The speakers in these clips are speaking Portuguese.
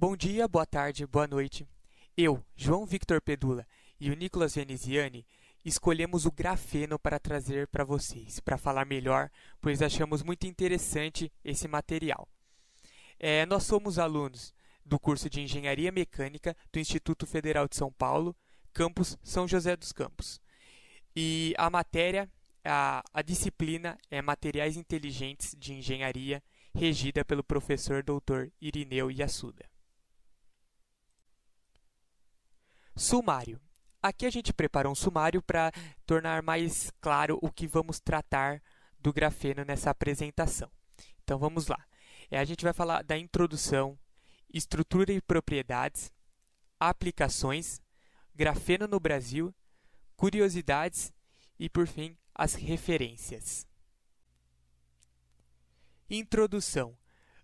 Bom dia, boa tarde, boa noite. Eu, João Victor Pedula e o Nicolas Veneziani escolhemos o grafeno para trazer para vocês, para falar melhor, pois achamos muito interessante esse material. É, nós somos alunos do curso de Engenharia Mecânica do Instituto Federal de São Paulo, campus São José dos Campos. E a matéria, a, a disciplina é Materiais Inteligentes de Engenharia, regida pelo professor doutor Irineu Yassuda. Sumário. Aqui a gente preparou um sumário para tornar mais claro o que vamos tratar do grafeno nessa apresentação. Então vamos lá. É, a gente vai falar da introdução, estrutura e propriedades, aplicações, grafeno no Brasil, curiosidades e, por fim, as referências. Introdução.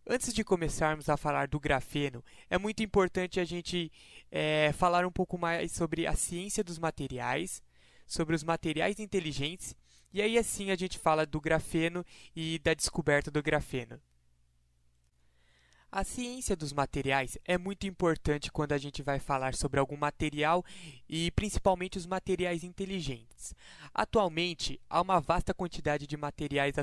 Antes de começarmos a falar do grafeno, é muito importante a gente é, falar um pouco mais sobre a ciência dos materiais, sobre os materiais inteligentes, e aí assim a gente fala do grafeno e da descoberta do grafeno. A ciência dos materiais é muito importante quando a gente vai falar sobre algum material e principalmente os materiais inteligentes. Atualmente, há uma vasta quantidade de materiais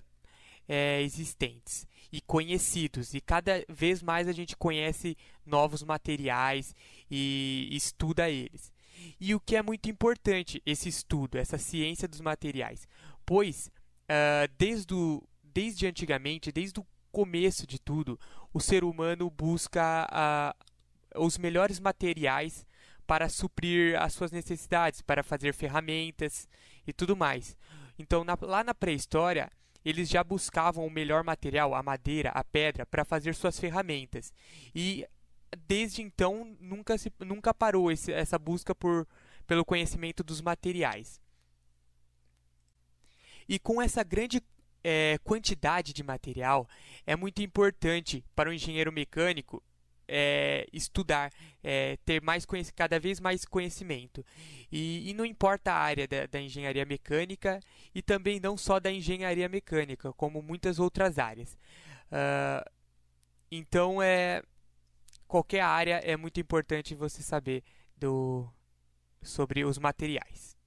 é, existentes e conhecidos, e cada vez mais a gente conhece novos materiais e estuda eles. E o que é muito importante esse estudo, essa ciência dos materiais, pois uh, desde, o, desde antigamente, desde o começo de tudo, o ser humano busca uh, os melhores materiais para suprir as suas necessidades, para fazer ferramentas e tudo mais. Então, na, lá na pré-história, eles já buscavam o melhor material, a madeira, a pedra, para fazer suas ferramentas. E desde então nunca, se, nunca parou esse, essa busca por, pelo conhecimento dos materiais. E com essa grande é, quantidade de material, é muito importante para o um engenheiro mecânico é, estudar, é, ter mais cada vez mais conhecimento. E, e não importa a área da, da, engenharia mecânica e também não só da engenharia mecânica, como muitas outras áreas. Uh, então é qualquer área é muito importante você saber do, sobre os materiais.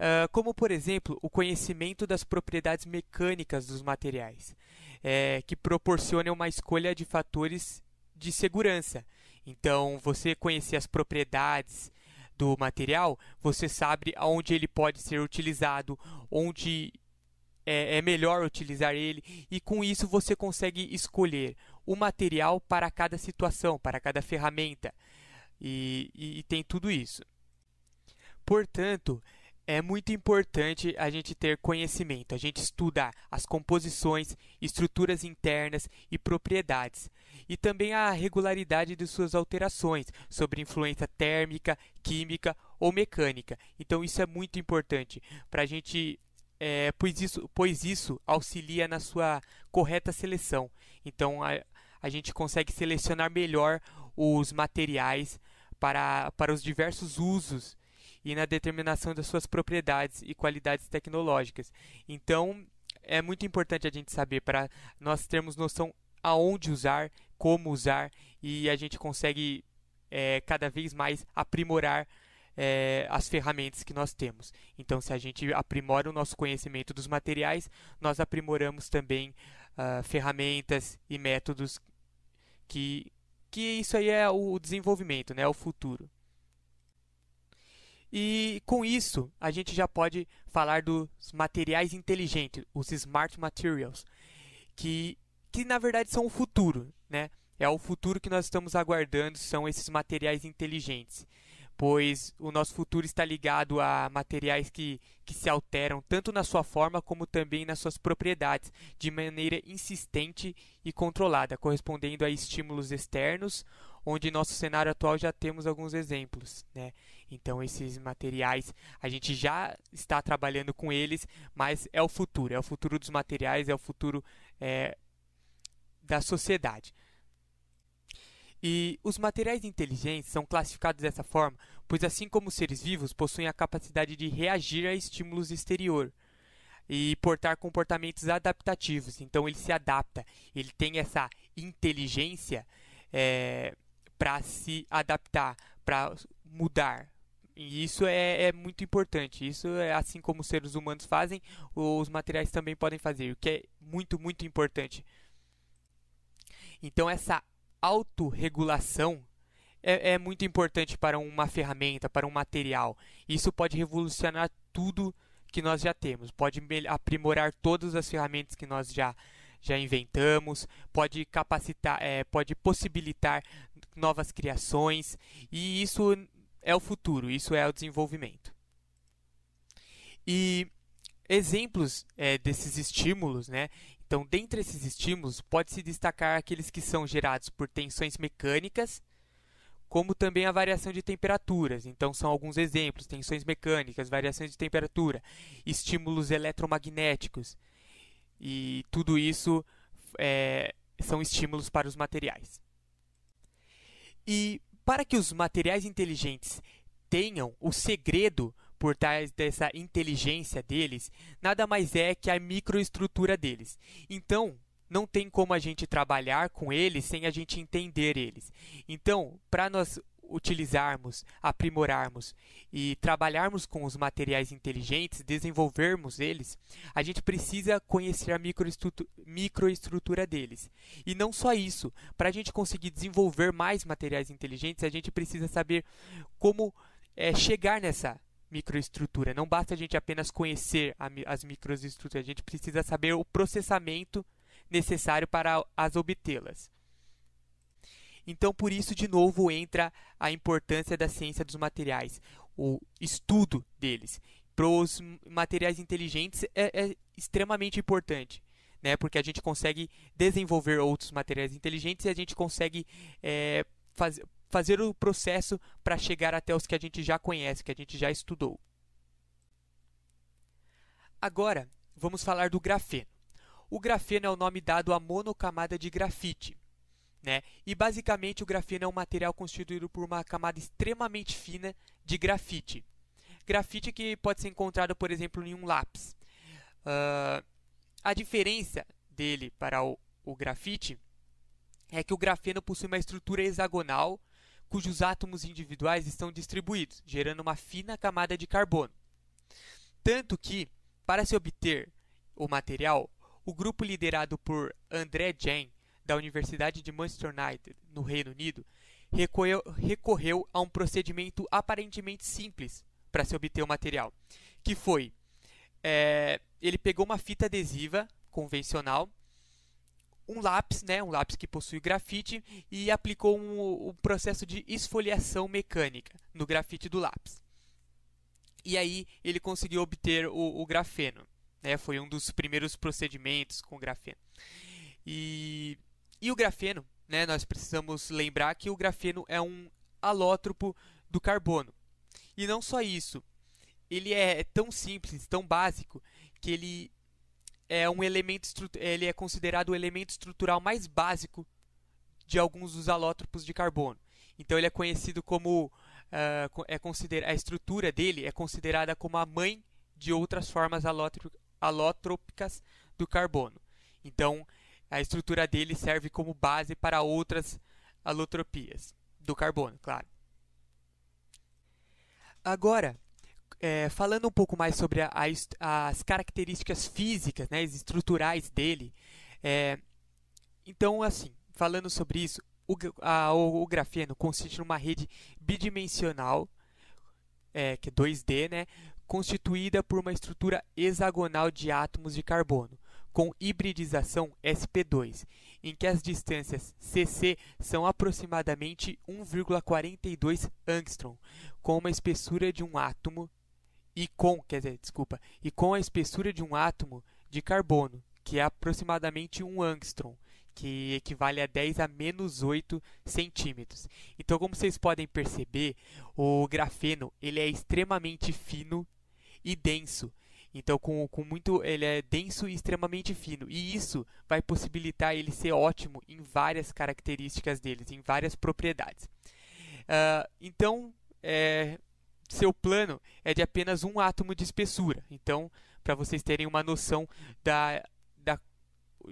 Uh, como, por exemplo, o conhecimento das propriedades mecânicas dos materiais, é, que proporcionam uma escolha de fatores de segurança. Então, você conhecer as propriedades do material, você sabe onde ele pode ser utilizado, onde é, é, melhor utilizar ele, e com isso você consegue escolher o material para cada situação, para cada ferramenta. E, e, e tem tudo isso. Portanto, é muito importante a gente ter conhecimento, a gente estudar as composições, estruturas internas e propriedades, e também a regularidade de suas alterações, sobre influência térmica, química ou mecânica. Então, isso é muito importante para a gente. É, pois, isso, pois isso auxilia na sua correta seleção. Então, a, a gente consegue selecionar melhor os materiais para, para os diversos usos e na determinação das suas propriedades e qualidades tecnológicas. Então, é muito importante a gente saber para nós termos noção aonde usar, como usar e a gente consegue é, cada vez mais aprimorar é, as ferramentas que nós temos. Então, se a gente aprimora o nosso conhecimento dos materiais, nós aprimoramos também uh, ferramentas e métodos que, que isso aí é o desenvolvimento, né, é o futuro. E com isso, a gente já pode falar dos materiais inteligentes, os smart materials, que, que na verdade são o futuro, né? É o futuro que nós estamos aguardando, são esses materiais inteligentes pois o nosso futuro está ligado a materiais que, que se alteram tanto na sua forma como também nas suas propriedades, de maneira insistente e controlada, correspondendo a estímulos externos, onde nosso cenário atual já temos alguns exemplos. Né? Então, esses materiais, a gente já está trabalhando com eles, mas é o futuro, é o futuro dos materiais, é o futuro é, da sociedade. E os materiais inteligentes são classificados dessa forma, pois assim como os seres vivos possuem a capacidade de reagir a estímulos exterior e portar comportamentos adaptativos. Então ele se adapta, ele tem essa inteligência é, para se adaptar, para mudar. E isso é, é, muito importante. Isso é assim como os seres humanos fazem, os materiais também podem fazer, o que é muito, muito importante. Então essa autorregulação é, é muito importante para uma ferramenta, para um material. Isso pode revolucionar tudo que nós já temos, pode aprimorar todas as ferramentas que nós já já inventamos, pode capacitar, é, pode possibilitar novas criações e isso é o futuro, isso é o desenvolvimento. E exemplos é, desses estímulos, né? Então, dentre esses estímulos, pode-se destacar aqueles que são gerados por tensões mecânicas, como também a variação de temperaturas. Então, são alguns exemplos: tensões mecânicas, variações de temperatura, estímulos eletromagnéticos. E tudo isso é, são estímulos para os materiais. E para que os materiais inteligentes tenham o segredo por trás dessa inteligência deles nada mais é que a microestrutura deles. Então, não tem como a gente trabalhar com eles sem a gente entender eles. Então, para nós utilizarmos, aprimorarmos e trabalharmos com os materiais inteligentes, desenvolvermos eles, a gente precisa conhecer a microestrutura, microestrutura deles. E não só isso, para a gente conseguir desenvolver mais materiais inteligentes, a gente precisa saber como é, chegar nessa microestrutura. Não basta a gente apenas conhecer as microestruturas, a gente precisa saber o processamento necessário para as obtê-las. Então, por isso, de novo, entra a importância da ciência dos materiais, o estudo deles. Para os materiais inteligentes é, é extremamente importante. Né, porque a gente consegue desenvolver outros materiais inteligentes e a gente consegue é, fazer, fazer o processo para chegar até os que a gente já conhece, que a gente já estudou. Agora, vamos falar do grafeno. O grafeno é o nome dado à monocamada de grafite. Né? E basicamente o grafeno é um material constituído por uma camada extremamente fina de grafite. Grafite que pode ser encontrado, por exemplo, em um lápis. Uh, a diferença dele para o, o grafite é que o grafeno possui uma estrutura hexagonal cujos átomos individuais estão distribuídos, gerando uma fina camada de carbono. Tanto que, para se obter o material, o grupo liderado por André Jain, da Universidade de Manchester United, no Reino Unido, recorreu, recorreu a um procedimento aparentemente simples para se obter o material, que foi é, ele pegou uma fita adesiva convencional um lápis, né, um lápis que possui grafite, e aplicou um, um processo de esfoliação mecânica no grafite do lápis. E aí ele conseguiu obter o, o grafeno. Né, foi um dos primeiros procedimentos com grafeno. E, e o grafeno, né, nós precisamos lembrar que o grafeno é um alótropo do carbono. E não só isso, ele é tão simples, tão básico, que ele é um elemento ele é considerado o elemento estrutural mais básico de alguns dos alótropos de carbono. Então ele é conhecido como uh, é considera a estrutura dele é considerada como a mãe de outras formas alótropicas do carbono. Então a estrutura dele serve como base para outras alotropias do carbono, claro. Agora, é, falando um pouco mais sobre a, a, as características físicas, né, estruturais dele, é, então, assim, falando sobre isso, o, a, o, o grafeno consiste numa rede bidimensional, é, que é 2D, né, constituída por uma estrutura hexagonal de átomos de carbono, com hibridização sp2, em que as distâncias cc são aproximadamente 1,42 angstrom, com uma espessura de um átomo e com, quer dizer, desculpa, e com a espessura de um átomo de carbono, que é aproximadamente 1 angstrom, que equivale a 10 a menos 8 centímetros. Então, como vocês podem perceber, o grafeno ele é extremamente fino e denso. Então, com, com muito, ele é denso e extremamente fino, e isso vai possibilitar ele ser ótimo em várias características deles, em várias propriedades. Uh, então, é, seu plano é de apenas um átomo de espessura. Então, para vocês terem uma noção da, da,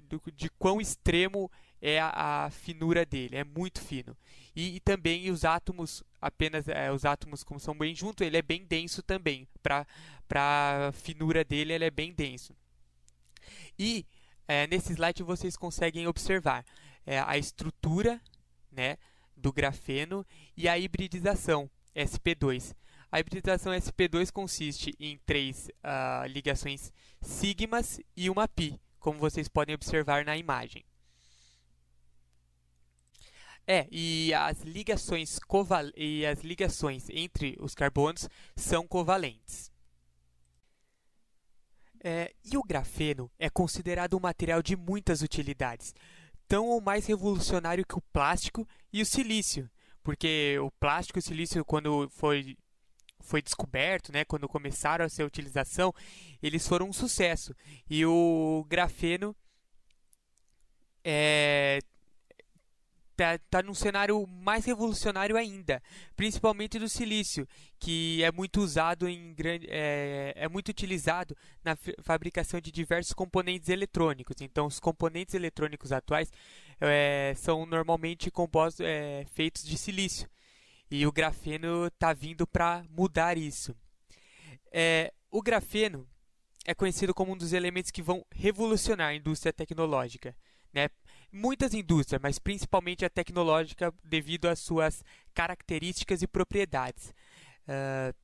do, de quão extremo é a, a, finura dele, é muito fino. E, e também os átomos, apenas é, os átomos como são bem juntos, ele é bem denso também. Para a finura dele, ele é bem denso. E é, nesse slide vocês conseguem observar é, a estrutura né, do grafeno e a hibridização SP2. A hibridização sp2 consiste em três uh, ligações sigmas e uma pi, como vocês podem observar na imagem. É, e as ligações coval e as ligações entre os carbonos são covalentes. É, e o grafeno é considerado um material de muitas utilidades, tão ou mais revolucionário que o plástico e o silício, porque o plástico e o silício, quando foi foi descoberto, né, quando começaram a ser utilização, eles foram um sucesso. E o grafeno é, tá, tá num cenário mais revolucionário ainda, principalmente do silício, que é muito usado em grande, é, é muito utilizado na fabricação de diversos componentes eletrônicos. Então, os componentes eletrônicos atuais é, são normalmente compostos, é, feitos de silício. E o grafeno está vindo para mudar isso. É, o grafeno é conhecido como um dos elementos que vão revolucionar a indústria tecnológica. Né? Muitas indústrias, mas principalmente a tecnológica, devido às suas características e propriedades. Uh,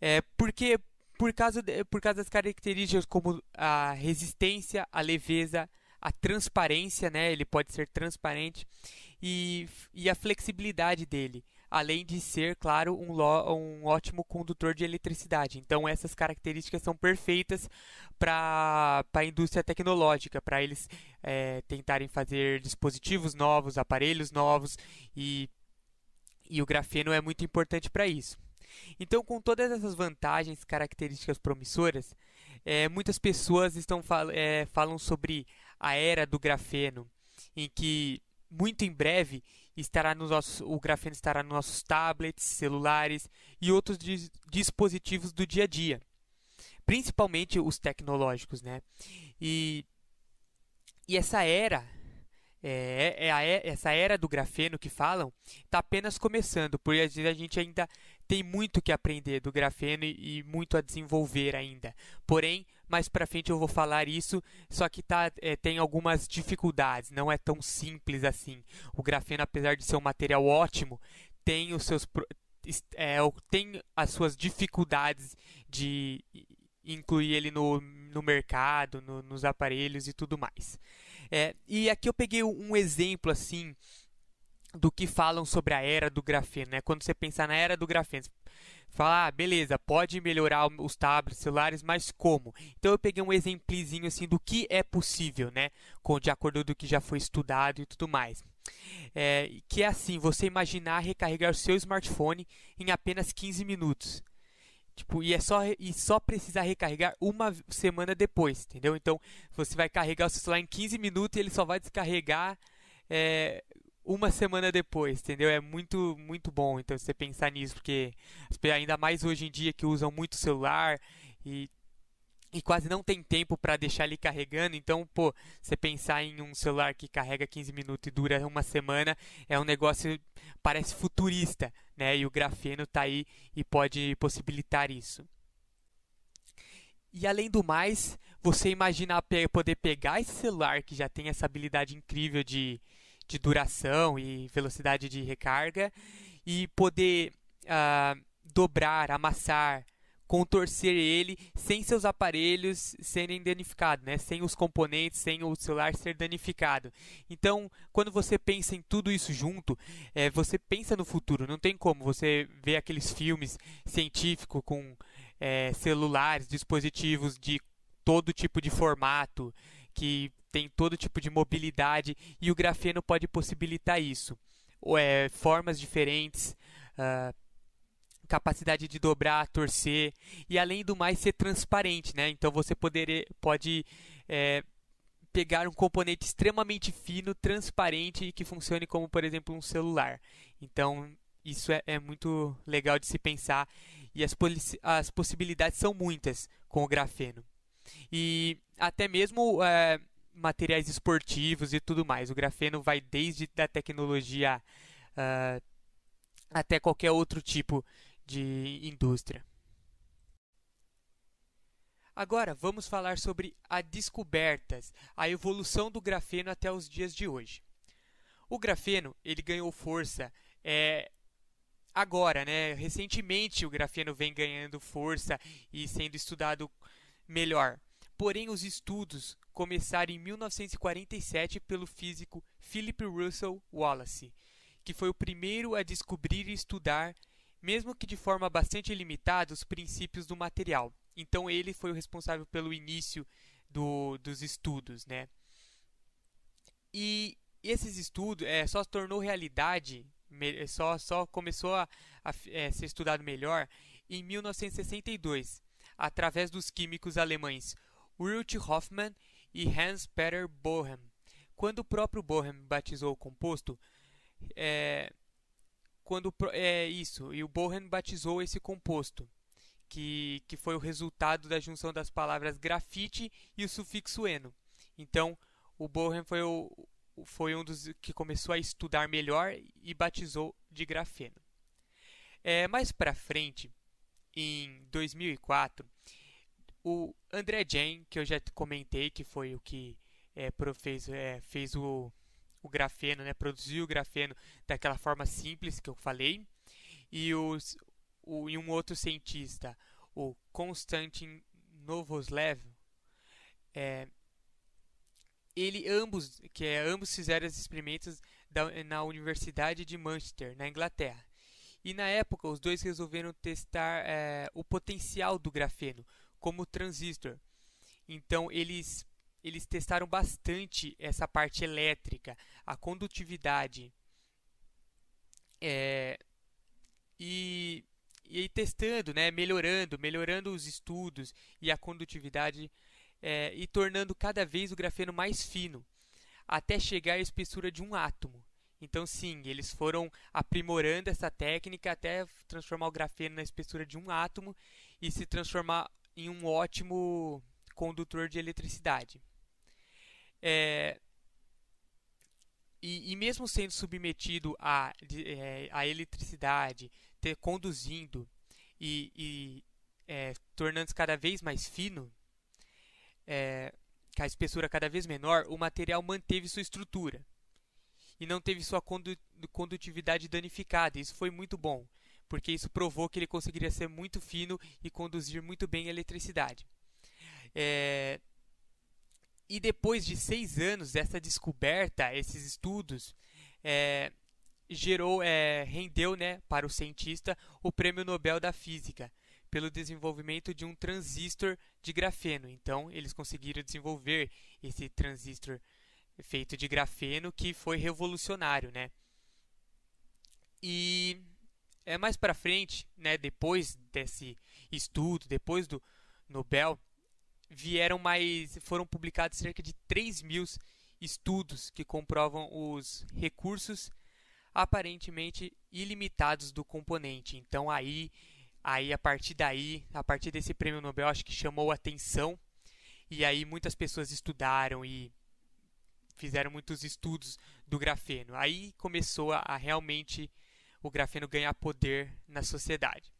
é porque por causa, de, por causa das características como a resistência, a leveza, a transparência, né? Ele pode ser transparente e, e a flexibilidade dele, além de ser, claro, um, lo, um ótimo condutor de eletricidade. Então, essas características são perfeitas para a indústria tecnológica, para eles é, tentarem fazer dispositivos novos, aparelhos novos, e, e o grafeno é muito importante para isso. Então, com todas essas vantagens e características promissoras, é, muitas pessoas estão fal é, falam sobre a era do grafeno, em que muito em breve estará nos nossos, o grafeno estará nos nossos tablets, celulares e outros dis dispositivos do dia a dia, principalmente os tecnológicos, né? E, e essa era é, é a, é, essa era do grafeno que falam está apenas começando, porque às vezes a gente ainda tem muito que aprender do grafeno e, e muito a desenvolver ainda. Porém, mais para frente eu vou falar isso, só que tá, é, tem algumas dificuldades, não é tão simples assim. O grafeno, apesar de ser um material ótimo, tem os seus é, tem as suas dificuldades de incluir ele no, no mercado, no, nos aparelhos e tudo mais. É, e aqui eu peguei um exemplo assim do que falam sobre a era do grafeno, né? Quando você pensar na era do grafeno, falar, ah, beleza, pode melhorar os tablets, celulares, mas como? Então eu peguei um exemplizinho assim do que é possível, né? Com de acordo do que já foi estudado e tudo mais. É, que é assim, você imaginar recarregar o seu smartphone em apenas 15 minutos. Tipo, e é só e só precisar recarregar uma semana depois, entendeu? Então, você vai carregar o seu celular em 15 minutos e ele só vai descarregar é, uma semana depois, entendeu? É muito, muito bom, então, você pensar nisso, porque ainda mais hoje em dia que usam muito celular e, e quase não tem tempo para deixar ele carregando, então, pô, você pensar em um celular que carrega 15 minutos e dura uma semana, é um negócio, parece futurista, né? E o grafeno tá aí e pode possibilitar isso. E além do mais, você imaginar poder pegar esse celular que já tem essa habilidade incrível de de duração e velocidade de recarga e poder uh, dobrar, amassar, contorcer ele sem seus aparelhos serem danificados, né? sem os componentes, sem o celular ser danificado. Então, quando você pensa em tudo isso junto, é, você pensa no futuro. Não tem como você ver aqueles filmes científicos com é, celulares, dispositivos de todo tipo de formato que tem todo tipo de mobilidade e o grafeno pode possibilitar isso. É, formas diferentes, uh, capacidade de dobrar, torcer e além do mais ser transparente, né? Então você poder, pode é, pegar um componente extremamente fino, transparente e que funcione como, por exemplo, um celular. Então isso é, é muito legal de se pensar e as, as possibilidades são muitas com o grafeno. E até mesmo eh, materiais esportivos e tudo mais. O grafeno vai desde da tecnologia uh, até qualquer outro tipo de indústria. Agora vamos falar sobre as descobertas, a evolução do grafeno até os dias de hoje. O grafeno ele ganhou força é, agora, né? Recentemente o grafeno vem ganhando força e sendo estudado melhor. Porém os estudos começar em 1947 pelo físico Philip Russell Wallace, que foi o primeiro a descobrir e estudar, mesmo que de forma bastante limitada, os princípios do material. Então ele foi o responsável pelo início do, dos estudos, né? E esses estudos é, só se tornou realidade, é, só, só começou a, a é, ser estudado melhor em 1962, através dos químicos alemães Ruth Hoffmann e Hans Peter Bohem. Quando o próprio Bohem batizou o composto, é, quando é isso, e o Bohem batizou esse composto, que, que foi o resultado da junção das palavras grafite e o sufixo eno. Então, o Bohem foi, o, foi um dos que começou a estudar melhor e batizou de grafeno. É, mais para frente, em 2004, o André Jen, que eu já comentei, que foi o que é, fez, é, fez o, o grafeno, né? produziu o grafeno daquela forma simples que eu falei. E, os, o, e um outro cientista, o Konstantin Novoslev, é, ele ambos, que é, ambos fizeram os experimentos da, na Universidade de Manchester, na Inglaterra. E na época, os dois resolveram testar é, o potencial do grafeno como transistor. Então eles eles testaram bastante essa parte elétrica, a condutividade. É, e, e testando, né, melhorando, melhorando os estudos e a condutividade é, e tornando cada vez o grafeno mais fino, até chegar à espessura de um átomo. Então, sim, eles foram aprimorando essa técnica até transformar o grafeno na espessura de um átomo e se transformar em um ótimo condutor de eletricidade. É, e, e, mesmo sendo submetido à a, a, é, eletricidade, ter, conduzindo e, e é, tornando-se cada vez mais fino, é, com a espessura cada vez menor, o material manteve sua estrutura e não teve sua condu condutividade danificada. Isso foi muito bom porque isso provou que ele conseguiria ser muito fino e conduzir muito bem a eletricidade. É... E depois de seis anos dessa descoberta, esses estudos, é... gerou, é... rendeu né, para o cientista o Prêmio Nobel da Física pelo desenvolvimento de um transistor de grafeno. Então, eles conseguiram desenvolver esse transistor feito de grafeno que foi revolucionário, né? E é mais para frente, né, depois desse estudo, depois do Nobel, vieram mais, foram publicados cerca de 3 mil estudos que comprovam os recursos aparentemente ilimitados do componente. Então aí, aí a partir daí, a partir desse prêmio Nobel, acho que chamou atenção e aí muitas pessoas estudaram e fizeram muitos estudos do grafeno. Aí começou a, a realmente o grafeno ganhar poder na sociedade.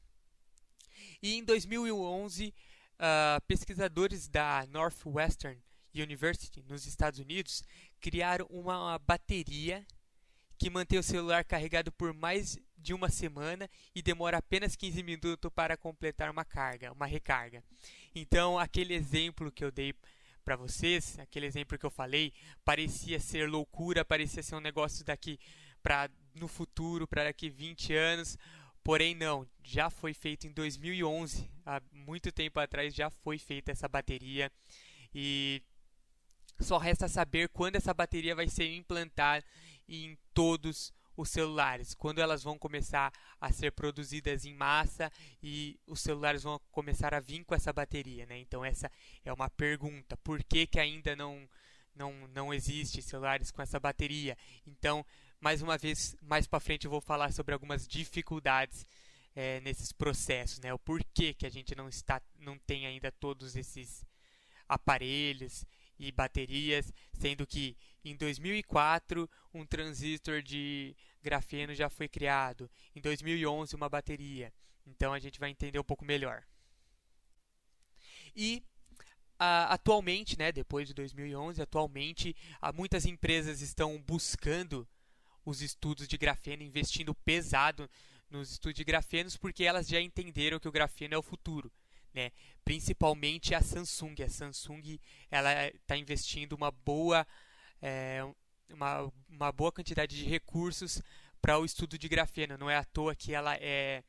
E em 2011, uh, ah, pesquisadores da Northwestern University, nos Estados Unidos, criaram uma, uma bateria que mantém o celular carregado por mais de uma semana e demora apenas 15 minutos para completar uma carga, uma recarga. Então, aquele exemplo que eu dei para vocês, aquele exemplo que eu falei, parecia ser loucura, parecia ser um negócio daqui para no futuro, para daqui 20 anos. Porém, não, já foi feito em 2011, há muito tempo atrás já foi feita essa bateria e só resta saber quando essa bateria vai ser implantada em todos os celulares, quando elas vão começar a ser produzidas em massa e os celulares vão começar a vir com essa bateria, né? Então essa é uma pergunta, por que que ainda não não não existe celulares com essa bateria? Então mais uma vez, mais para frente eu vou falar sobre algumas dificuldades é, nesses processos, né? O porquê que a gente não está, não tem ainda todos esses aparelhos e baterias, sendo que em 2004 um transistor de grafeno já foi criado, em 2011 uma bateria. Então a gente vai entender um pouco melhor. E Uh, atualmente, né, depois de 2011, atualmente há muitas empresas estão buscando os estudos de grafeno, investindo pesado nos estudos de grafenos, porque elas já entenderam que o grafeno é o futuro. Né? Principalmente a Samsung. A Samsung ela está investindo uma boa, é, uma, uma boa quantidade de recursos para o estudo de grafeno. Não é à toa que ela é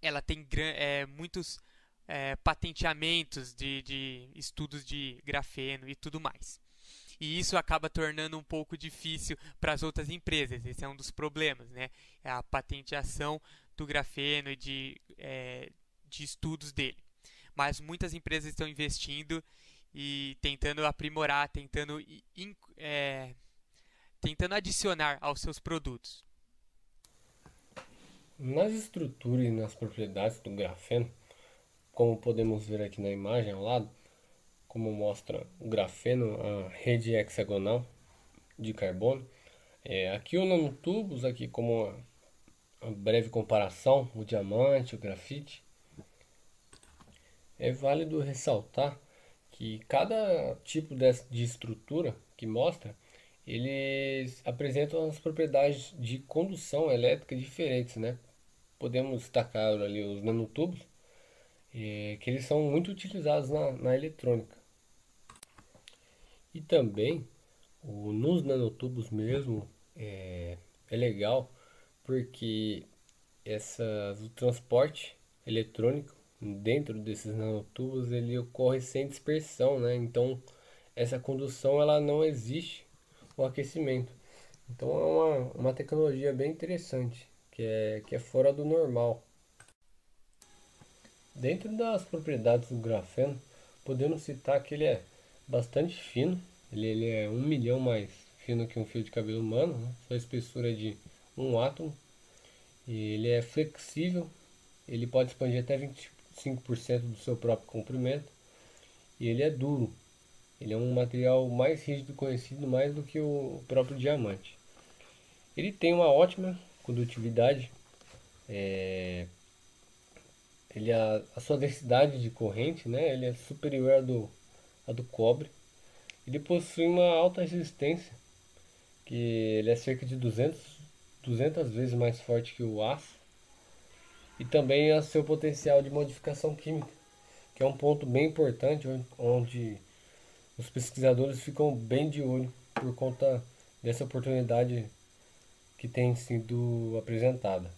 ela tem é, muitos é, patenteamentos de, de estudos de grafeno e tudo mais e isso acaba tornando um pouco difícil para as outras empresas. Esse é um dos problemas, né? É a patenteação do grafeno e de, é, de estudos dele. Mas muitas empresas estão investindo e tentando aprimorar, tentando, é, tentando adicionar aos seus produtos. Nas estruturas e nas propriedades do grafeno, como podemos ver aqui na imagem ao lado, como mostra o grafeno, a rede hexagonal de carbono. É, aqui o nanotubos aqui como uma, uma breve comparação, o diamante, o grafite, é válido ressaltar que cada tipo de estrutura que mostra, eles apresentam as propriedades de condução elétrica diferentes, né? Podemos destacar ali os nanotubos, é, que eles são muito utilizados na, na eletrônica. E também o, nos nanotubos mesmo é, é legal porque essas, o transporte eletrônico dentro desses nanotubos ele ocorre sem dispersão, né? Então essa condução ela não existe o aquecimento. Então é uma, uma tecnologia bem interessante que é, que é fora do normal. Dentro das propriedades do grafeno, podemos citar que ele é bastante fino. Ele, ele é um milhão mais fino que um fio de cabelo humano, né? sua espessura é de um átomo. E ele é flexível, ele pode expandir até 25% do seu próprio comprimento. E ele é duro. Ele é um material mais rígido conhecido mais do que o próprio diamante. Ele tem uma ótima condutividade. É... Ele a, é, a sua densidade de corrente, né? Ele é superior do a do cobre. Ele possui uma alta resistência, que ele é cerca de 200, 200 vezes mais forte que o aço. E também o é seu potencial de modificação química, que é um ponto bem importante, onde os pesquisadores ficam bem de olho por conta dessa oportunidade que tem sido apresentada.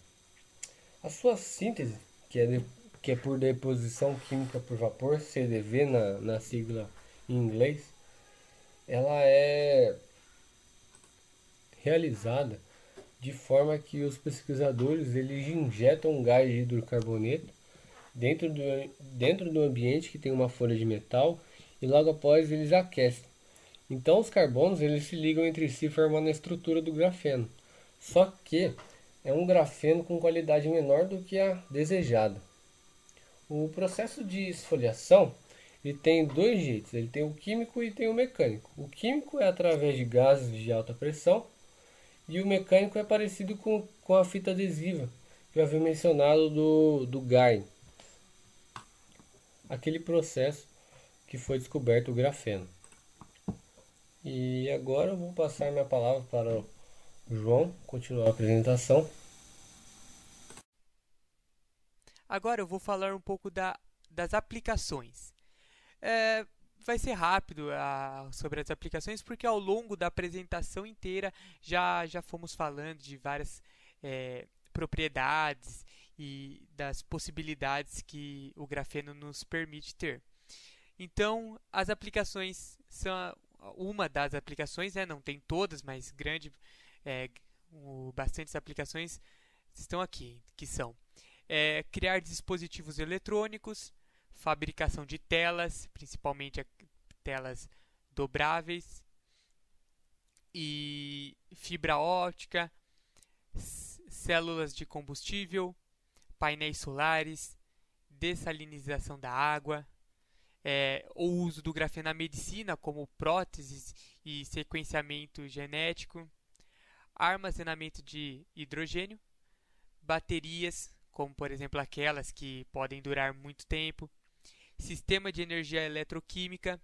A sua síntese, que é, de, que é por deposição química por vapor, CDV na, na sigla em inglês, ela é realizada de forma que os pesquisadores eles injetam gás de hidrocarboneto dentro do, dentro do ambiente que tem uma folha de metal e logo após eles aquecem. Então os carbonos eles se ligam entre si formando a estrutura do grafeno. Só que é um grafeno com qualidade menor do que a desejada. O processo de esfoliação ele tem dois jeitos, ele tem o químico e tem o mecânico. O químico é através de gases de alta pressão e o mecânico é parecido com, com a fita adesiva que eu havia mencionado do, do Gain. Aquele processo que foi descoberto o grafeno. E agora eu vou passar minha palavra para o João continuar a apresentação. Agora eu vou falar um pouco da, das aplicações é, vai ser rápido a, sobre as aplicações, porque ao longo da apresentação inteira já, já fomos falando de várias é, propriedades e das possibilidades que o grafeno nos permite ter. Então, as aplicações são uma das aplicações, né? não tem todas, mas grande, é, o, bastantes aplicações estão aqui, que são é, criar dispositivos eletrônicos, fabricação de telas, principalmente telas dobráveis, e fibra óptica, células de combustível, painéis solares, dessalinização da água, é, o uso do grafeno na medicina como próteses e sequenciamento genético, armazenamento de hidrogênio, baterias, como por exemplo aquelas que podem durar muito tempo, sistema de energia eletroquímica,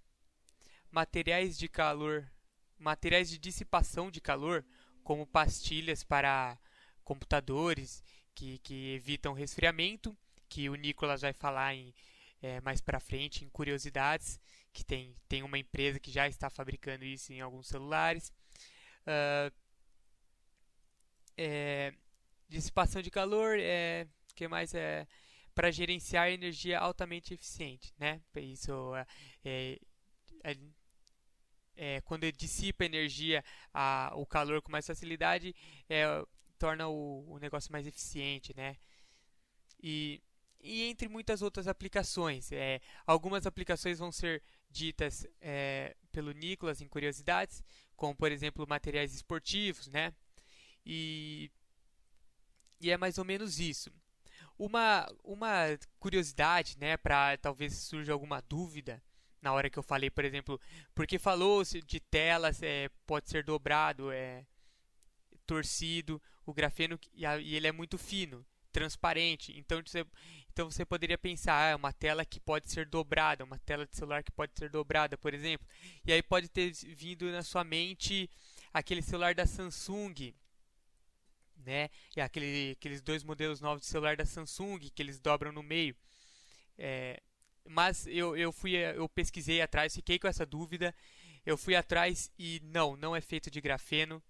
materiais de calor, materiais de dissipação de calor, como pastilhas para computadores que, que evitam resfriamento, que o Nicolas vai falar em, é, mais para frente em curiosidades, que tem, tem uma empresa que já está fabricando isso em alguns celulares. Uh, é, dissipação de calor, é, que mais é para gerenciar energia altamente eficiente, né? Isso é, é, é, é quando dissipa energia, a, o calor com mais facilidade, é, torna o, o, negócio mais eficiente, né? E, e entre muitas outras aplicações, é, algumas aplicações vão ser ditas pelo Nicolas em curiosidades, como por exemplo materiais esportivos, né? E, e é mais ou menos isso. Uma, uma curiosidade, né, para talvez surja alguma dúvida na hora que eu falei, por exemplo, porque falou de telas, é, pode ser dobrado, é torcido, o grafeno e, a, e ele é muito fino, transparente. Então você, então você poderia pensar, ah, uma tela que pode ser dobrada, uma tela de celular que pode ser dobrada, por exemplo. E aí pode ter vindo na sua mente aquele celular da Samsung né? E aquele, aqueles dois modelos novos de celular da Samsung que eles dobram no meio. É, mas eu, eu fui eh, eu pesquisei atrás, fiquei com essa dúvida. Eu fui atrás e não, não é feito de grafeno.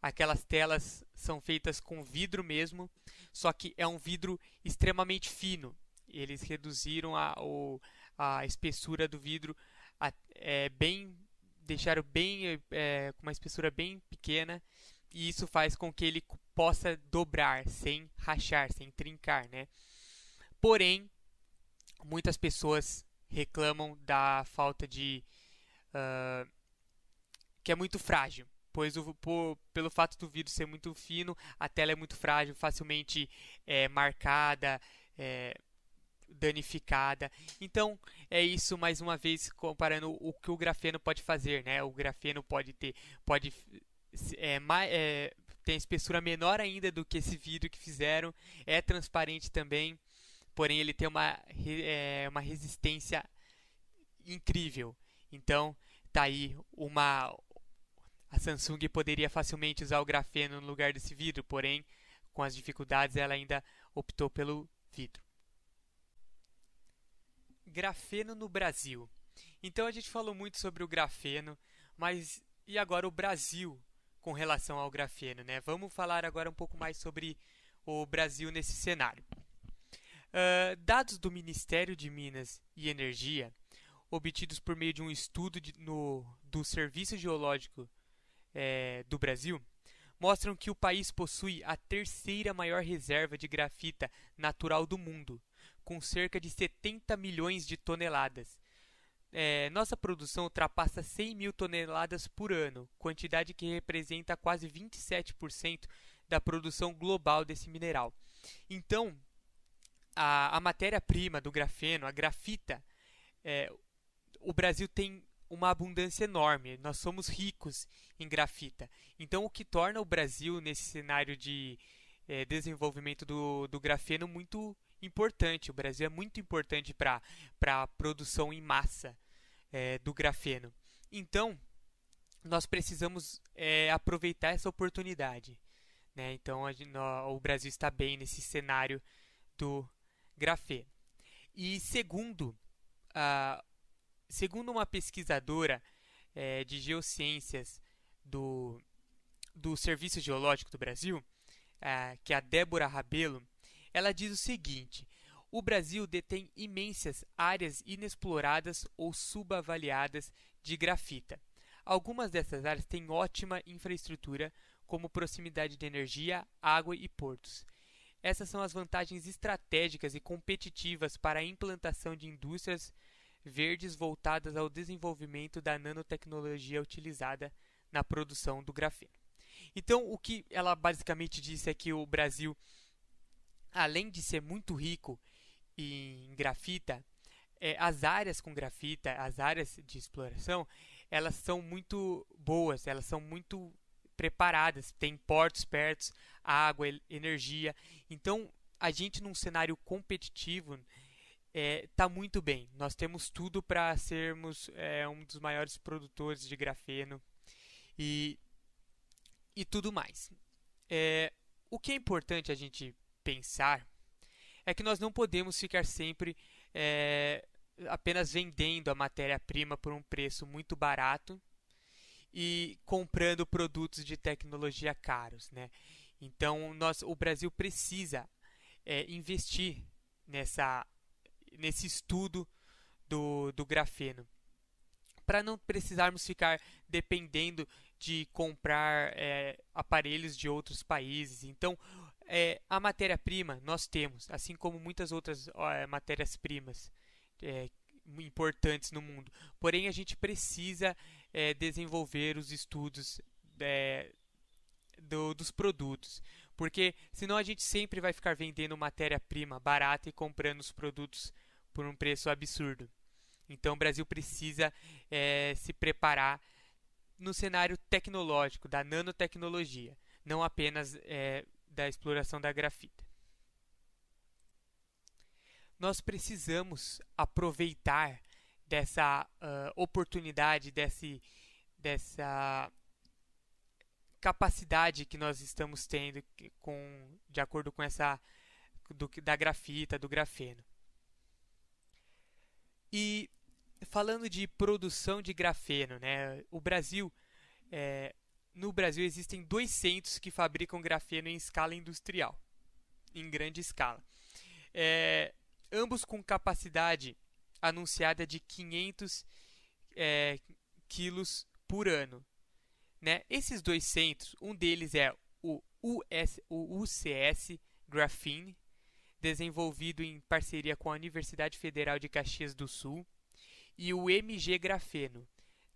Aquelas telas são feitas com vidro mesmo, só que é um vidro extremamente fino. Eles reduziram a, o, a espessura do vidro a, é, bem deixaram bem é, com uma espessura bem pequena e isso faz com que ele possa dobrar sem rachar, sem trincar, né? Porém, muitas pessoas reclamam da falta de uh, que é muito frágil, pois o, por, pelo fato do vidro ser muito fino, a tela é muito frágil, facilmente é, marcada, é, danificada. Então é isso mais uma vez comparando o que o grafeno pode fazer, né? O grafeno pode ter, pode é, é, tem espessura menor ainda do que esse vidro que fizeram, é transparente também, porém ele tem uma, é, uma resistência incrível. Então, tá aí uma a Samsung poderia facilmente usar o grafeno no lugar desse vidro, porém, com as dificuldades, ela ainda optou pelo vidro. Grafeno no Brasil. Então a gente falou muito sobre o grafeno, mas e agora o Brasil? com relação ao grafeno. Né? Vamos falar agora um pouco mais sobre o Brasil nesse cenário. Uh, dados do Ministério de Minas e Energia, obtidos por meio de um estudo de, no, do Serviço Geológico é, do Brasil, mostram que o país possui a terceira maior reserva de grafita natural do mundo, com cerca de 70 milhões de toneladas, é, nossa produção ultrapassa 100 mil toneladas por ano, quantidade que representa quase 27% da produção global desse mineral. Então, a, a matéria-prima do grafeno, a grafita, é, o Brasil tem uma abundância enorme, nós somos ricos em grafita. Então, o que torna o Brasil, nesse cenário de é, desenvolvimento do, do grafeno, muito importante. O Brasil é muito importante para a produção em massa é, do grafeno. Então, nós precisamos é, aproveitar essa oportunidade. Né? Então, a, no, o Brasil está bem nesse cenário do grafeno. E segundo, a, segundo uma pesquisadora é, de geociências do, do Serviço Geológico do Brasil, a, que é a Débora Rabelo, ela diz o seguinte: o Brasil detém imensas áreas inexploradas ou subavaliadas de grafita. Algumas dessas áreas têm ótima infraestrutura, como proximidade de energia, água e portos. Essas são as vantagens estratégicas e competitivas para a implantação de indústrias verdes voltadas ao desenvolvimento da nanotecnologia utilizada na produção do grafeno. Então, o que ela basicamente disse é que o Brasil, além de ser muito rico em grafita, é, as áreas com grafita, as áreas de exploração, elas são muito boas, elas são muito preparadas, tem portos perto, água, energia. Então, a gente num cenário competitivo está é, tá muito bem. Nós temos tudo para sermos é, um dos maiores produtores de grafeno e, e tudo mais. É, o que é importante a gente pensar é que nós não podemos ficar sempre é, apenas vendendo a matéria-prima por um preço muito barato e comprando produtos de tecnologia caros, né? Então, nós, o Brasil precisa é, investir nessa, nesse estudo do, do grafeno para não precisarmos ficar dependendo de comprar é, aparelhos de outros países. Então, é, a matéria-prima nós temos, assim como muitas outras é, matérias-primas é, importantes no mundo. Porém, a gente precisa é, desenvolver os estudos é, do, dos produtos. Porque senão a gente sempre vai ficar vendendo matéria-prima barata e comprando os produtos por um preço absurdo. Então o Brasil precisa é, se preparar no cenário tecnológico, da nanotecnologia, não apenas é, da exploração da grafita. Nós precisamos aproveitar dessa uh, oportunidade, desse, dessa capacidade que nós estamos tendo com, de acordo com essa do, da grafita, do grafeno. E falando de produção de grafeno, né? O Brasil, é, no Brasil existem dois centros que fabricam grafeno em escala industrial, em grande escala, é, ambos com capacidade anunciada de 500 é, quilos por ano. Né? Esses dois centros, um deles é o, US, o UCS Graphene, desenvolvido em parceria com a Universidade Federal de Caxias do Sul, e o MG Grafeno,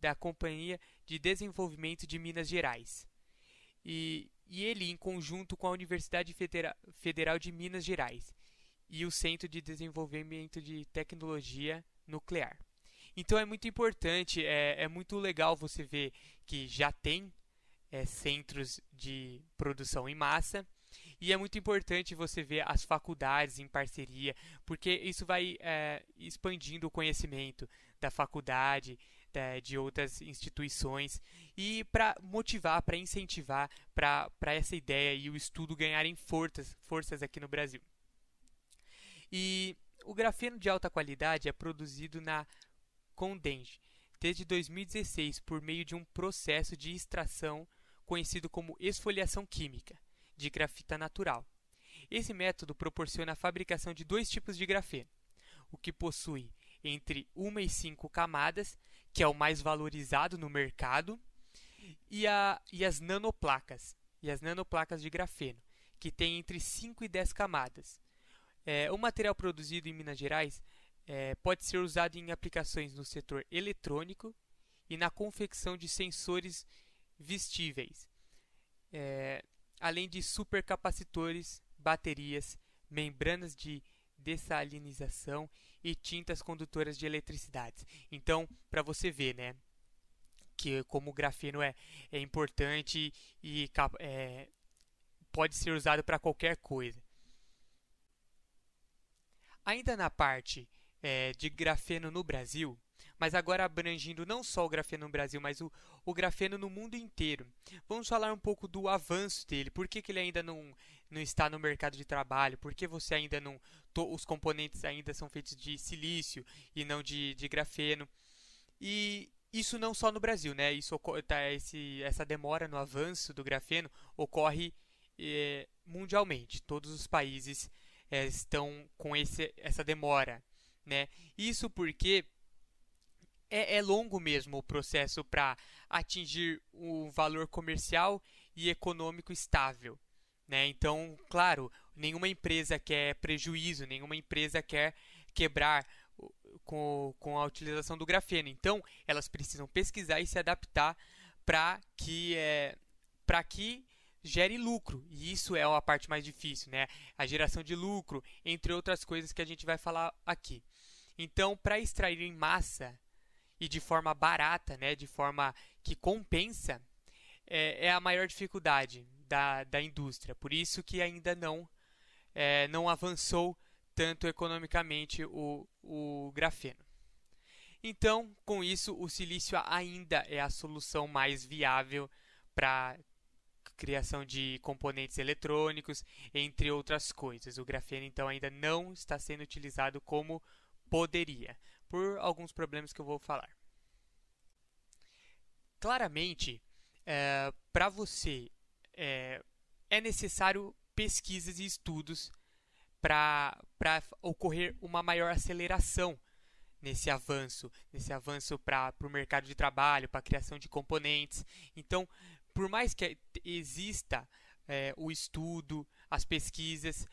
da Companhia de Desenvolvimento de Minas Gerais. E, e ele, em conjunto com a Universidade Federa Federal de Minas Gerais e o Centro de Desenvolvimento de Tecnologia Nuclear. Então é muito importante, é, é muito legal você ver que já tem é, centros de produção em massa. E é muito importante você ver as faculdades em parceria, porque isso vai é, expandindo o conhecimento, da faculdade, da, de outras instituições, e para motivar, para incentivar para essa ideia e o estudo ganharem forças, forças aqui no Brasil. E o grafeno de alta qualidade é produzido na Condenge desde 2016 por meio de um processo de extração conhecido como esfoliação química de grafita natural. Esse método proporciona a fabricação de dois tipos de grafeno, o que possui entre 1 e 5 camadas, que é o mais valorizado no mercado, e, a, e as nanoplacas, e as nanoplacas de grafeno, que tem entre 5 e 10 camadas. É, o material produzido em Minas Gerais é, pode ser usado em aplicações no setor eletrônico e na confecção de sensores vestíveis, é, além de supercapacitores, baterias, membranas de dessalinização e tintas condutoras de eletricidade. Então, para você ver, né, que como o grafeno é, é importante e é, pode ser usado para qualquer coisa. Ainda na parte é, de grafeno no Brasil, mas agora abrangindo não só o grafeno no Brasil, mas o, o grafeno no mundo inteiro. Vamos falar um pouco do avanço dele, por que, que ele ainda não, não está no mercado de trabalho, por que você ainda não. To, os componentes ainda são feitos de silício e não de, de grafeno. E isso não só no Brasil, né? Isso tá, esse, essa demora no avanço do grafeno ocorre eh, mundialmente. Todos os países eh, estão com esse, essa demora, né? Isso porque é, é longo mesmo o processo para atingir um valor comercial e econômico estável. Né? Então, claro, nenhuma empresa quer prejuízo, nenhuma empresa quer quebrar com, com a utilização do grafeno. Então, elas precisam pesquisar e se adaptar para que, é, que gere lucro. E isso é a parte mais difícil, né? A geração de lucro, entre outras coisas que a gente vai falar aqui. Então, para extrair em massa e de forma barata, né, de forma que compensa, é, é a maior dificuldade da, da indústria. Por isso que ainda não, é, não avançou tanto economicamente o, o grafeno. Então, com isso, o silício ainda é a solução mais viável para criação de componentes eletrônicos, entre outras coisas. O grafeno, então, ainda não está sendo utilizado como poderia por alguns problemas que eu vou falar. Claramente, é, para você é, é necessário pesquisas e estudos para ocorrer uma maior aceleração nesse avanço, nesse avanço para o mercado de trabalho, para a criação de componentes. Então, por mais que exista é, o estudo, as pesquisas,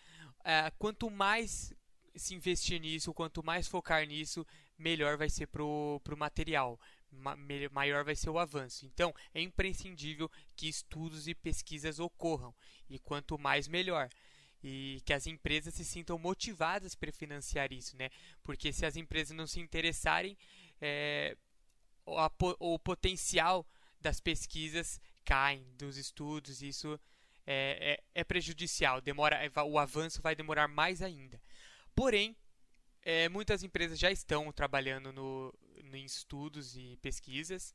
é, quanto mais se investir nisso, quanto mais focar nisso, melhor vai ser para o material, ma maior vai ser o avanço. Então, é imprescindível que estudos e pesquisas ocorram, e quanto mais, melhor. E que as empresas se sintam motivadas para financiar isso, né? Porque se as empresas não se interessarem, é, o, o potencial das pesquisas caem, dos estudos, e isso é, é, é prejudicial. Demora, é, o avanço vai demorar mais ainda. Porém, é, muitas empresas já estão trabalhando no, no, em estudos e pesquisas.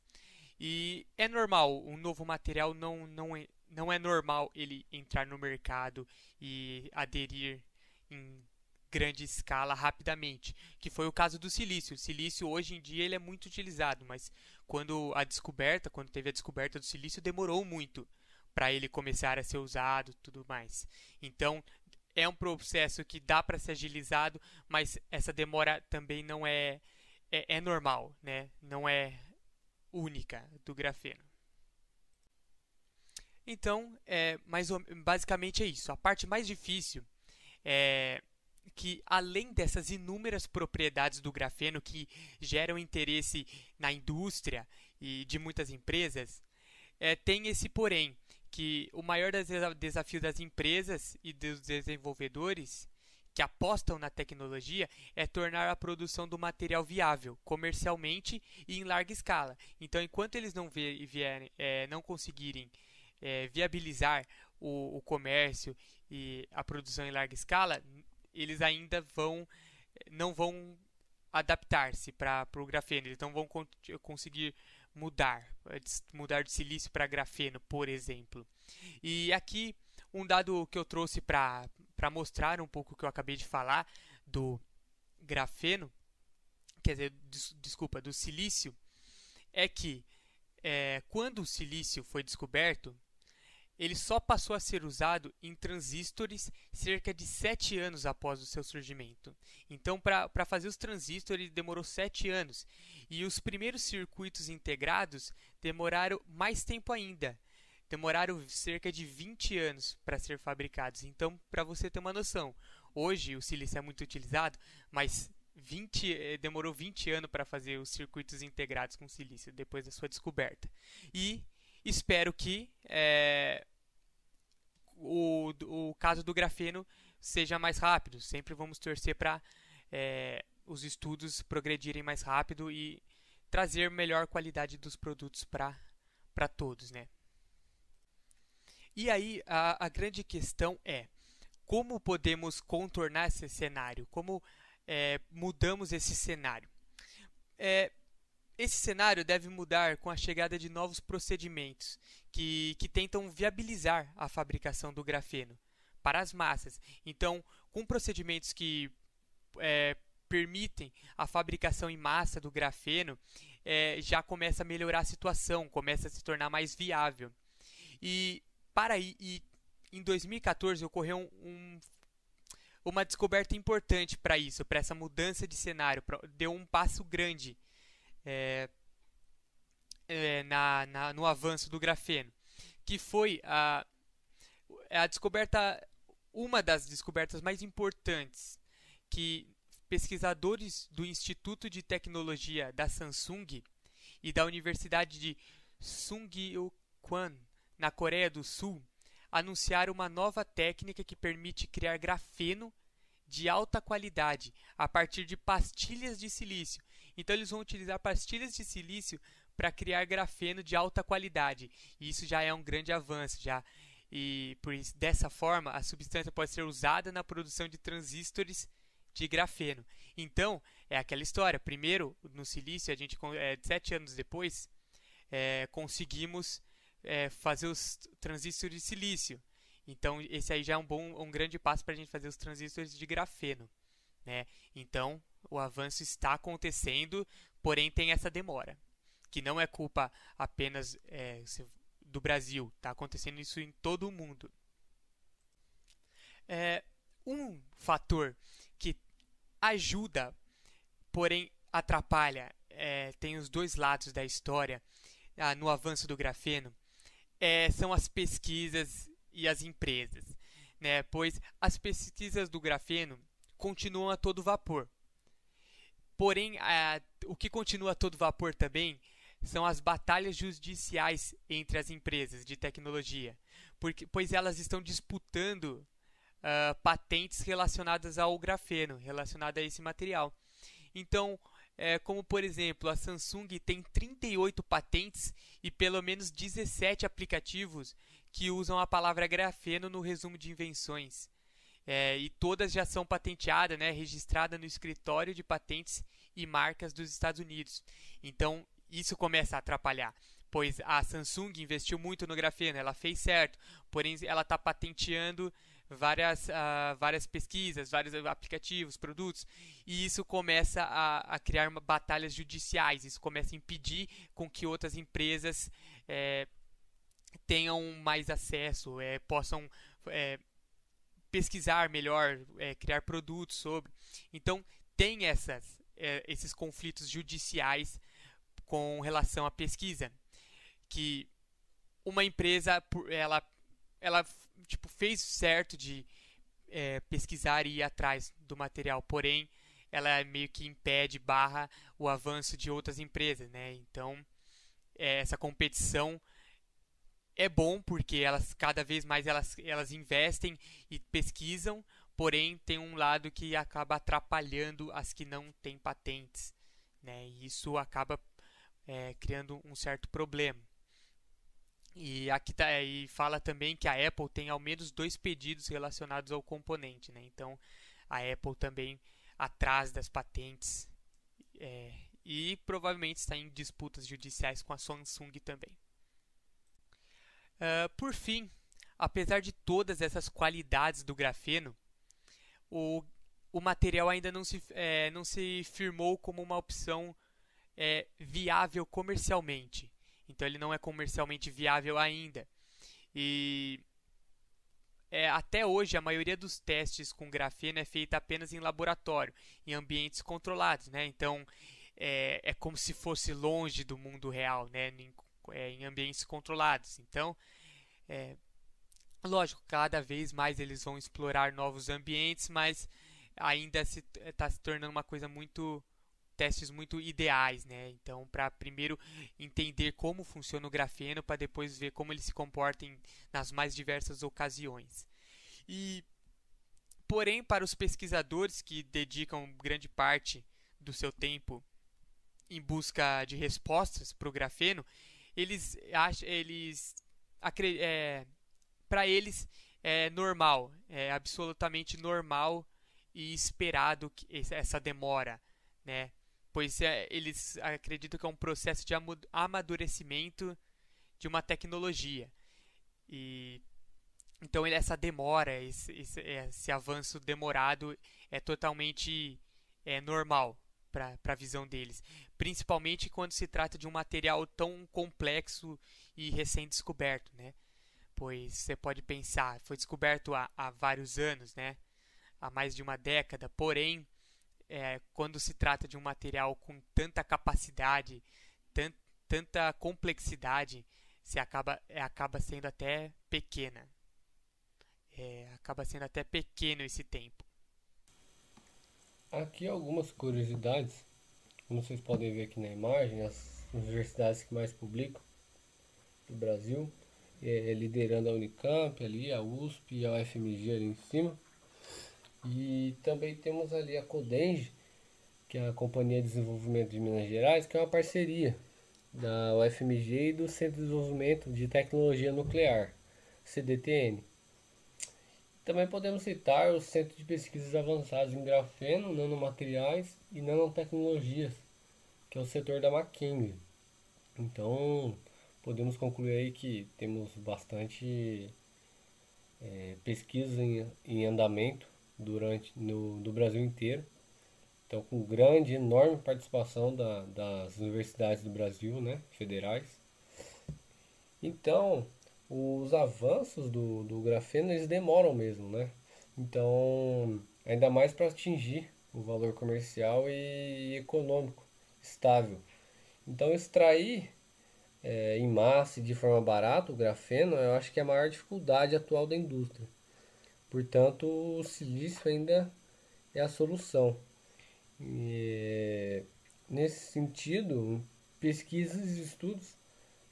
E é normal, um novo material não, não, é, não é normal ele entrar no mercado e aderir em grande escala rapidamente, que foi o caso do silício. O silício hoje em dia ele é muito utilizado, mas quando a descoberta, quando teve a descoberta do silício, demorou muito para ele começar a ser usado, tudo mais. Então, é um processo que dá para ser agilizado, mas essa demora também não é, é, é normal, né? não é única do grafeno. Então, é, mais, basicamente é isso. A parte mais difícil é que, além dessas inúmeras propriedades do grafeno que geram interesse na indústria e de muitas empresas, é, tem esse porém, que o maior desafio das empresas e dos desenvolvedores que apostam na tecnologia é tornar a produção do material viável comercialmente e em larga escala. Então, enquanto eles não, vierem, é, não conseguirem é, viabilizar o, o comércio e a produção em larga escala, eles ainda vão não vão adaptar-se para o grafeno, eles não vão conseguir mudar, eh, mudar de silício para grafeno, por exemplo. E aqui um dado que eu trouxe para mostrar um pouco o que eu acabei de falar do grafeno, quer dizer, des, desculpa, do silício, é que é, quando o silício foi descoberto, ele só passou a ser usado em transistores cerca de 7 anos após o seu surgimento. Então, para fazer os transistores, demorou 7 anos. E os primeiros circuitos integrados demoraram mais tempo ainda. Demoraram cerca de 20 anos para ser fabricados. Então, para você ter uma noção, hoje o silício é muito utilizado, mas 20, eh, demorou 20 anos para fazer os circuitos integrados com silício depois da sua descoberta. E Espero que é, o, o caso do grafeno seja mais rápido. Sempre vamos torcer para é, os estudos progredirem mais rápido e trazer melhor qualidade dos produtos para todos. Né? E aí a, a, grande questão é como podemos contornar esse cenário? Como é, mudamos esse cenário? É, esse cenário deve mudar com a chegada de novos procedimentos que, que tentam viabilizar a fabricação do grafeno para as massas. Então, com procedimentos que é, permitem a fabricação em massa do grafeno, é, já começa a melhorar a situação, começa a se tornar mais viável. E para e em 2014 ocorreu um, um, uma descoberta importante para isso, para essa mudança de cenário, pra, deu um passo grande é, é, na, na, no avanço do grafeno, que foi a, é a descoberta, uma das descobertas mais importantes que pesquisadores do Instituto de Tecnologia da Samsung e da Universidade de Sungkyunkwan na Coreia do Sul, anunciaram uma nova técnica que permite criar grafeno de alta qualidade a partir de pastilhas de silício então eles vão utilizar pastilhas de silício para criar grafeno de alta qualidade. E isso já é um grande avanço, já. E por isso, dessa forma, a substância pode ser usada na produção de transistores de grafeno. Então, é aquela história. Primeiro, no silício, a gente, é, sete anos depois, é, conseguimos é, fazer os transistores de silício. Então, esse aí já é um, bom, um grande passo para a gente fazer os transistores de grafeno. Né? Então, o avanço está acontecendo, porém tem essa demora, que não é culpa apenas é, do Brasil, está acontecendo isso em todo o mundo. É, um fator que ajuda, porém atrapalha, é, tem os dois lados da história no avanço do grafeno, é, são as pesquisas e as empresas, né? pois as pesquisas do grafeno continuam a todo vapor. Porém, o que continua todo vapor também são as batalhas judiciais entre as empresas de tecnologia, porque, pois elas estão disputando uh, patentes relacionadas ao grafeno, relacionado a esse material. Então, é, como por exemplo, a Samsung tem 38 patentes e pelo menos 17 aplicativos que usam a palavra grafeno no resumo de invenções. É, e todas já são patenteadas, né, registradas no escritório de patentes e marcas dos Estados Unidos. Então, isso começa a atrapalhar, pois a Samsung investiu muito no grafeno, ela fez certo, porém ela está patenteando várias, uh, várias pesquisas, vários aplicativos, produtos, e isso começa a, a criar uma, batalhas judiciais, isso começa a impedir com que outras empresas é, tenham mais acesso, é, possam é, pesquisar melhor, é, criar produtos sobre. Então, tem essas, é, esses conflitos judiciais com relação à pesquisa. Que uma empresa, ela, ela tipo, fez certo de é, pesquisar e ir atrás do material, porém, ela meio que impede, barra o avanço de outras empresas, né? Então, é, essa competição é bom porque elas cada vez mais elas, elas investem e pesquisam, porém tem um lado que acaba atrapalhando as que não têm patentes, né? E isso acaba é, criando um certo problema. E aqui tá, e fala também que a Apple tem ao menos dois pedidos relacionados ao componente, né? Então a Apple também atrás das patentes é, e provavelmente está em disputas judiciais com a Samsung também. Eh, por fim, apesar de todas essas qualidades do grafeno, o, o material ainda não se, é, não se firmou como uma opção é, viável comercialmente. Então ele não é comercialmente viável ainda. E é, até hoje a maioria dos testes com grafeno é feita apenas em laboratório, em ambientes controlados, né? Então é, é como se fosse longe do mundo real, né? é, em ambientes controlados. Então, é, lógico, cada vez mais eles vão explorar novos ambientes, mas ainda está se, tá se tornando uma coisa muito testes muito ideais, né? Então, para primeiro entender como funciona o grafeno, para depois ver como ele se comporta em, nas mais diversas ocasiões. E, porém, para os pesquisadores que dedicam grande parte do seu tempo em busca de respostas para o grafeno, eles acham, eles é, para eles é normal, é absolutamente normal e esperado essa demora, né? Pois é, eles acreditam que é um processo de amadurecimento de uma tecnologia. E então essa demora, esse, esse, esse avanço demorado é totalmente é, normal para a visão deles principalmente quando se trata de um material tão complexo e recém-descoberto, né? Pois você pode pensar, foi descoberto há, há, vários anos, né? Há mais de uma década, porém, é, quando se trata de um material com tanta capacidade, tanta complexidade, se acaba, é, acaba sendo até pequena. É, acaba sendo até pequeno esse tempo. Aqui algumas curiosidades como vocês podem ver aqui na imagem, as universidades que mais publicam do Brasil, é, é liderando a Unicamp ali, a USP e a UFMG ali em cima. E também temos ali a Codenge, que é a Companhia de Desenvolvimento de Minas Gerais, que é uma parceria da UFMG e do Centro de Desenvolvimento de Tecnologia Nuclear, CDTN. Também podemos citar o Centro de Pesquisas Avançadas em Grafeno, Nanomateriais e Nanotecnologias, que é o setor da McKinsey. Então, podemos concluir aí que temos bastante é, em, em, andamento durante no, Brasil inteiro. Então, com grande, enorme participação da, das universidades do Brasil, né, federais. Então, os avanços do, do grafeno, eles demoram mesmo, né? Então, ainda mais para atingir o valor comercial e econômico estável. Então extrair é, em massa e de forma barata o grafeno, eu acho que é a maior dificuldade atual da indústria. Portanto, o silício ainda é a solução. E, nesse sentido, pesquisas e estudos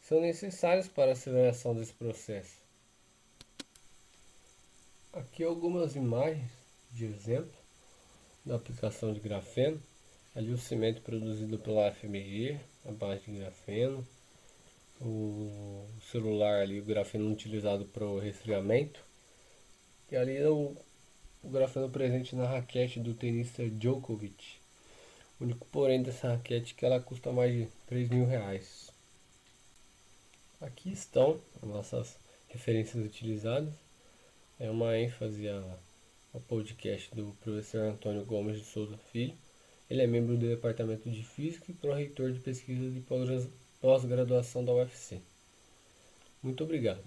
são necessários para a aceleração desse processo. Aqui algumas imagens de exemplo da aplicação de grafeno. Ali o cimento produzido pela FMG, a base de grafeno. O celular ali, o grafeno utilizado para o resfriamento. E ali é o, o grafeno presente na raquete do tenista Djokovic. O único porém dessa raquete é que ela custa mais de 3 mil reais. Aqui estão as nossas referências utilizadas. É uma ênfase ao podcast do professor Antônio Gomes de Souza Filho. Ele é membro do Departamento de Física e pró-reitor de pesquisa de pós-graduação da UFC. Muito obrigado.